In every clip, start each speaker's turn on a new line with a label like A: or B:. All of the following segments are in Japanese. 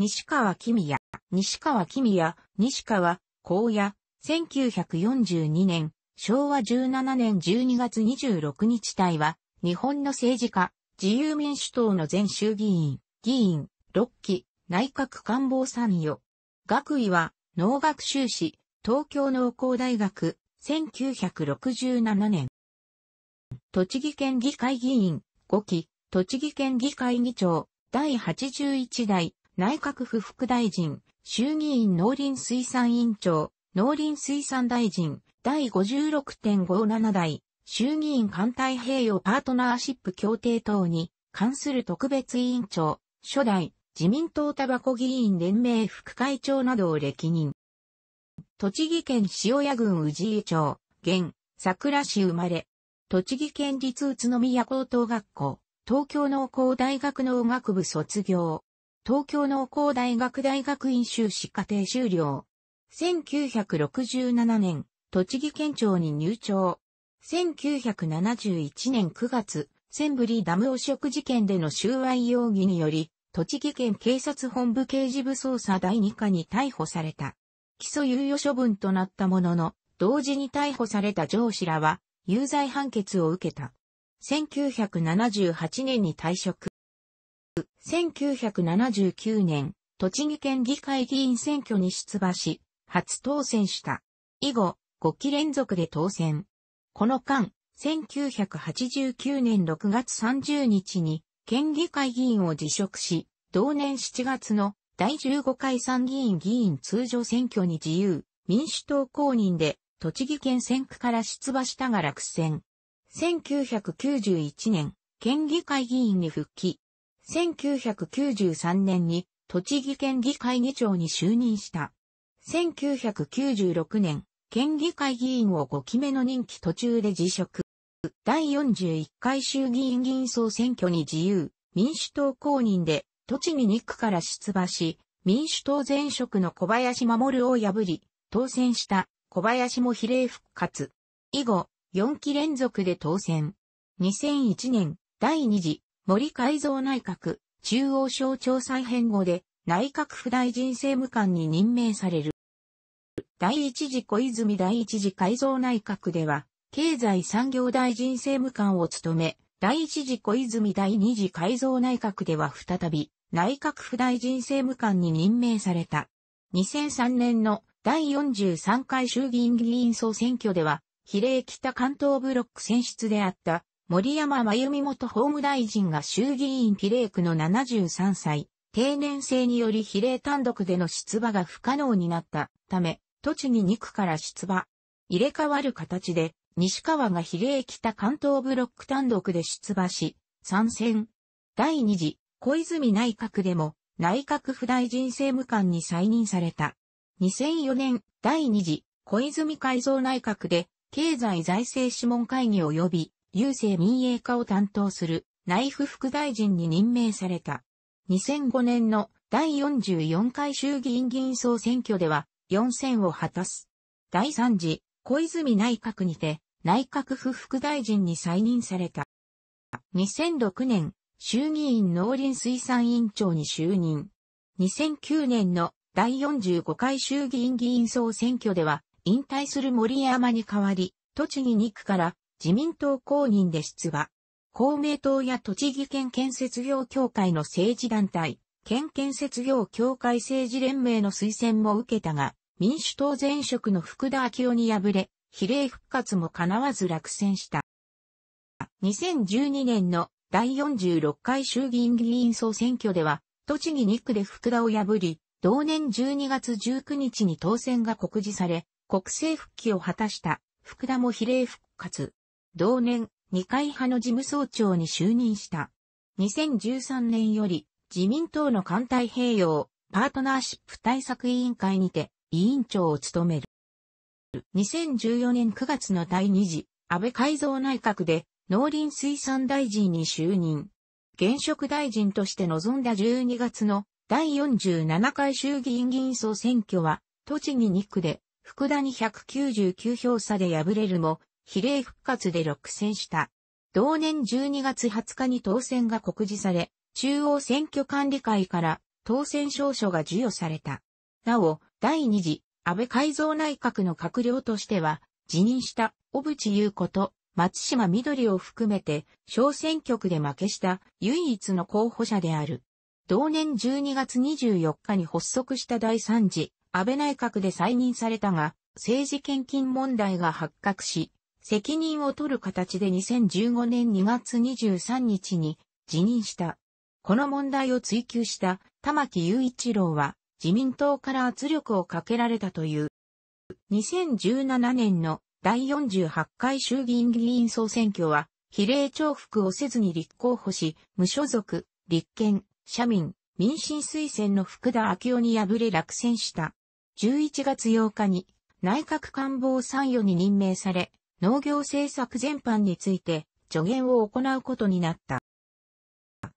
A: 西川君也、西川君也、西川、高野、1942年、昭和17年12月26日隊は、日本の政治家、自由民主党の前衆議院、議員、6期、内閣官房参与。学位は、農学修士、東京農工大学、1967年。栃木県議会議員、5期、栃木県議会議長、第81代、内閣府副大臣、衆議院農林水産委員長、農林水産大臣、第56.57代、衆議院艦太平洋パートナーシップ協定等に関する特別委員長、初代、自民党タバコ議員連盟副会長などを歴任。栃木県塩谷郡宇治井町、現、桜市生まれ。栃木県立宇都宮高等学校、東京農工大学農学部卒業。東京農工大学大学院修士課程修了。1967年、栃木県庁に入庁。1971年9月、センブリダム汚職事件での収賄容疑により、栃木県警察本部刑事部捜査第2課に逮捕された。起訴猶予処分となったものの、同時に逮捕された上司らは、有罪判決を受けた。1978年に退職。1979年、栃木県議会議員選挙に出馬し、初当選した。以後、5期連続で当選。この間、1989年6月30日に、県議会議員を辞職し、同年7月の第15回参議院議員通常選挙に自由、民主党公認で、栃木県選区から出馬したが落選。1991年、県議会議員に復帰。1993年に栃木県議会議長に就任した。1996年、県議会議員を5期目の任期途中で辞職。第41回衆議院議員総選挙に自由、民主党公認で、栃木2区から出馬し、民主党前職の小林守を破り、当選した小林も比例復活。以後、4期連続で当選。2001年、第2次森改造内閣、中央省庁再編後で、内閣府大臣政務官に任命される。第一次小泉第一次改造内閣では、経済産業大臣政務官を務め、第一次小泉第二次改造内閣では再び、内閣府大臣政務官に任命された。2003年の第43回衆議院議員総選挙では、比例北関東ブロック選出であった森山真由美元法務大臣が衆議院比例区の73歳、定年制により比例単独での出馬が不可能になったため、栃木2区から出馬。入れ替わる形で、西川が比例北関東ブロック単独で出馬し、参戦。第2次、小泉内閣でも、内閣府大臣政務官に再任された。2004年、第2次、小泉改造内閣で、経済財政諮問会議及び、郵政民営化を担当する内府副大臣に任命された。2005年の第44回衆議院議員総選挙では4選を果たす。第3次小泉内閣にて内閣府副大臣に再任された。2006年衆議院農林水産委員長に就任。2009年の第45回衆議院議員総選挙では引退する森山に代わり栃木2区から自民党公認で出馬。公明党や栃木県建設業協会の政治団体、県建設業協会政治連盟の推薦も受けたが、民主党前職の福田昭夫に敗れ、比例復活も叶わず落選した。2012年の第46回衆議院議員総選挙では、栃木2区で福田を破り、同年12月19日に当選が告示され、国政復帰を果たした福田も比例復活。同年、二階派の事務総長に就任した。2013年より、自民党の艦隊併用、パートナーシップ対策委員会にて、委員長を務める。2014年9月の第2次、安倍改造内閣で、農林水産大臣に就任。現職大臣として臨んだ12月の第47回衆議院議員総選挙は、栃木2区で、福田に199票差で敗れるも、比例復活で6選した。同年12月20日に当選が告示され、中央選挙管理会から当選証書が授与された。なお、第2次安倍改造内閣の閣僚としては、辞任した小渕優子と松島緑を含めて小選挙区で負けした唯一の候補者である。同年12月24日に発足した第3次安倍内閣で再任されたが、政治献金問題が発覚し、責任を取る形で2015年2月23日に辞任した。この問題を追及した玉木雄一郎は自民党から圧力をかけられたという。2017年の第48回衆議院議員総選挙は比例重複をせずに立候補し、無所属、立憲、社民、民進推薦の福田昭夫に敗れ落選した。11月8日に内閣官房参与に任命され、農業政策全般について助言を行うことになった。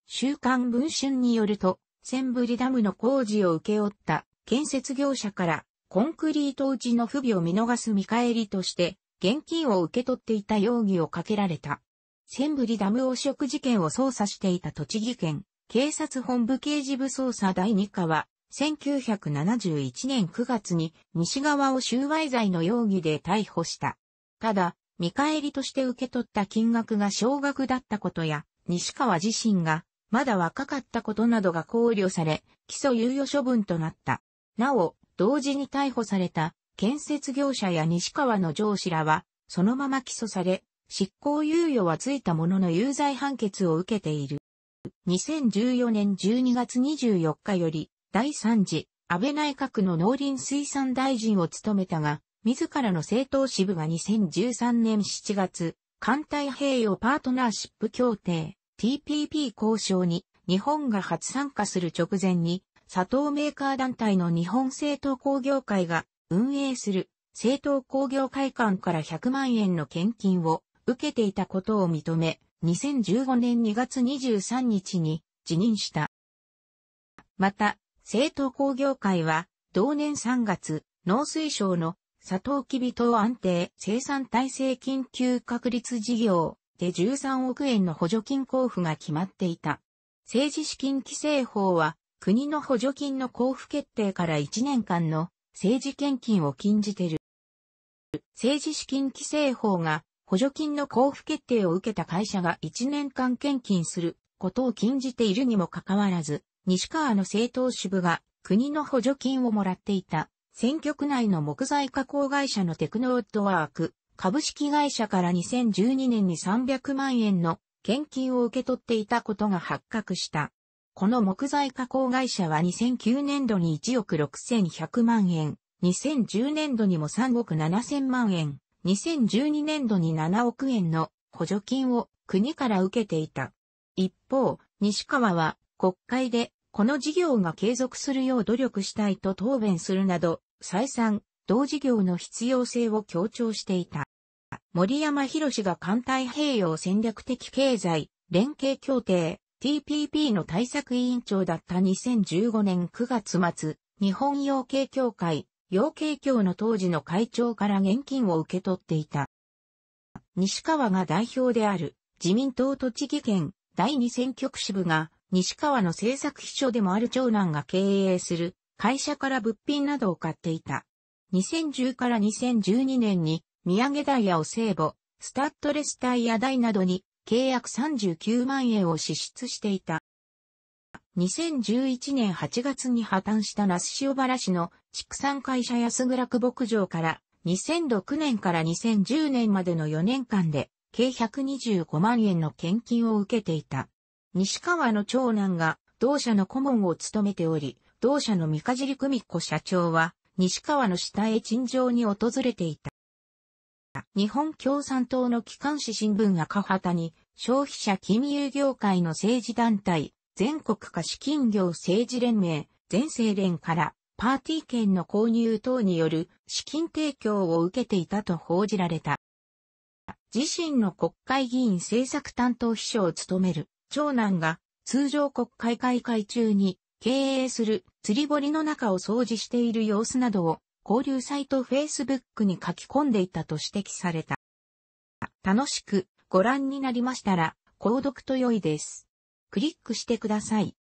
A: 週刊文春によると、センブリダムの工事を請け負った建設業者からコンクリート打ちの不備を見逃す見返りとして現金を受け取っていた容疑をかけられた。センブリダム汚職事件を捜査していた栃木県警察本部刑事部捜査第2課は1971年9月に西側を収賄罪の容疑で逮捕した。ただ、見返りとして受け取った金額が少額だったことや、西川自身が、まだ若かったことなどが考慮され、起訴猶予処分となった。なお、同時に逮捕された、建設業者や西川の上司らは、そのまま起訴され、執行猶予はついたものの有罪判決を受けている。2014年12月24日より、第3次、安倍内閣の農林水産大臣を務めたが、自らの政党支部が2013年7月、艦隊平洋パートナーシップ協定 TPP 交渉に日本が初参加する直前に、佐藤メーカー団体の日本政党工業会が運営する政党工業会館から100万円の献金を受けていたことを認め、2015年2月23日に辞任した。また、政党工業会は同年3月、農水省のサトウキビ等安定生産体制緊急確立事業で13億円の補助金交付が決まっていた。政治資金規正法は国の補助金の交付決定から1年間の政治献金を禁じてる。政治資金規正法が補助金の交付決定を受けた会社が1年間献金することを禁じているにもかかわらず、西川の政党支部が国の補助金をもらっていた。選挙区内の木材加工会社のテクノウッドワーク、株式会社から2012年に300万円の献金を受け取っていたことが発覚した。この木材加工会社は2009年度に1億6100万円、2010年度にも3億7000万円、2012年度に7億円の補助金を国から受けていた。一方、西川は国会でこの事業が継続するよう努力したいと答弁するなど、再三、同事業の必要性を強調していた。森山博が艦太平洋戦略的経済連携協定 TPP の対策委員長だった2015年9月末、日本養鶏協会、養鶏協の当時の会長から現金を受け取っていた。西川が代表である自民党栃木県第二選挙区支部が西川の政策秘書でもある長男が経営する会社から物品などを買っていた。2010から2012年に、土産ダイヤを聖母、スタッドレスタイヤ代などに契約39万円を支出していた。2011年8月に破綻した那須塩原市の畜産会社安倉区牧場から2006年から2010年までの4年間で計125万円の献金を受けていた。西川の長男が同社の顧問を務めており、同社の三かじり久美子社長は、西川の下へ陳情に訪れていた。日本共産党の機関紙新聞赤旗に、消費者金融業界の政治団体、全国化資金業政治連盟、全政連から、パーティー券の購入等による資金提供を受けていたと報じられた。自身の国会議員政策担当秘書を務める長男が通常国会開会中に経営する釣り堀の中を掃除している様子などを交流サイト Facebook に書き込んでいたと指摘された。楽しくご覧になりましたら、購読と良いです。クリックしてください。